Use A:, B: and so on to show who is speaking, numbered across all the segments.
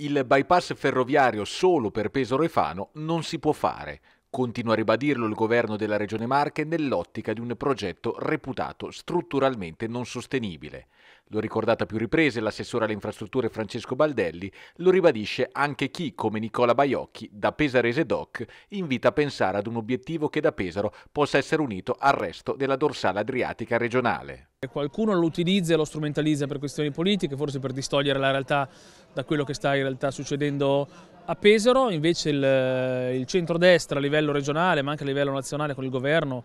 A: Il bypass ferroviario solo per Pesaro e Fano non si può fare, continua a ribadirlo il governo della Regione Marche nell'ottica di un progetto reputato strutturalmente non sostenibile. Lo ricordata a più riprese l'assessore alle infrastrutture Francesco Baldelli, lo ribadisce anche chi, come Nicola Baiocchi, da Pesarese Doc, invita a pensare ad un obiettivo che da Pesaro possa essere unito al resto della dorsale adriatica regionale.
B: Qualcuno lo utilizza e lo strumentalizza per questioni politiche, forse per distogliere la realtà da quello che sta in realtà succedendo a Pesaro, invece il, il centrodestra a livello regionale ma anche a livello nazionale con il governo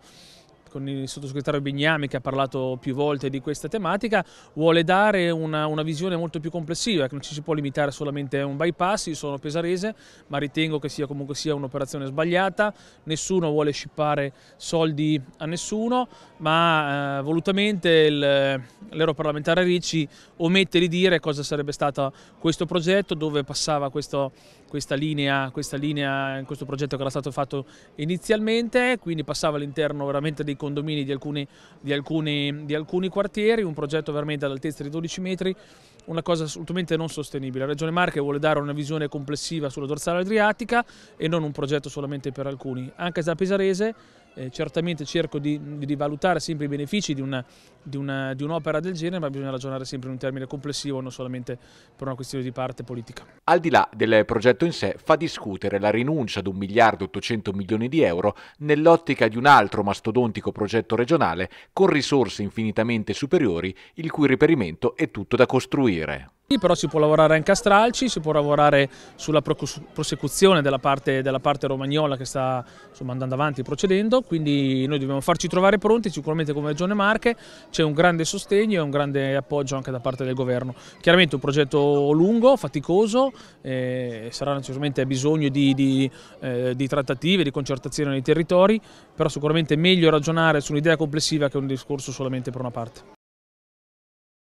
B: con il sottosegretario Bignami che ha parlato più volte di questa tematica, vuole dare una, una visione molto più complessiva, che ecco, non ci si può limitare solamente a un bypass, io sono pesarese ma ritengo che sia comunque sia un'operazione sbagliata, nessuno vuole scippare soldi a nessuno, ma eh, volutamente l'europarlamentare Ricci omette di dire cosa sarebbe stato questo progetto, dove passava questo questa linea, questa linea, questo progetto che era stato fatto inizialmente, quindi passava all'interno veramente dei condomini di alcuni, di, alcuni, di alcuni, quartieri, un progetto veramente all'altezza di 12 metri, una cosa assolutamente non sostenibile. La Regione Marche vuole dare una visione complessiva sulla dorsale adriatica e non un progetto solamente per alcuni. Anche da Pesarese eh, certamente cerco di, di, valutare sempre i benefici di, un'opera di un del genere, ma bisogna ragionare sempre in un termine complessivo, non solamente per una questione di parte politica.
A: Al di là del progetto in sé, fa discutere la rinuncia ad un miliardo e 800 milioni di euro nell'ottica di un altro mastodontico progetto regionale con risorse infinitamente superiori, il cui riperimento è tutto da costruire.
B: Però si può lavorare anche a stralci, si può lavorare sulla prosecuzione della parte, della parte romagnola che sta insomma, andando avanti e procedendo, quindi noi dobbiamo farci trovare pronti, sicuramente come Regione Marche c'è un grande sostegno e un grande appoggio anche da parte del governo. Chiaramente un progetto lungo, faticoso, eh, sarà necessariamente bisogno di, di, eh, di trattative, di concertazione nei territori, però sicuramente è meglio ragionare su un'idea complessiva che un discorso solamente per una parte.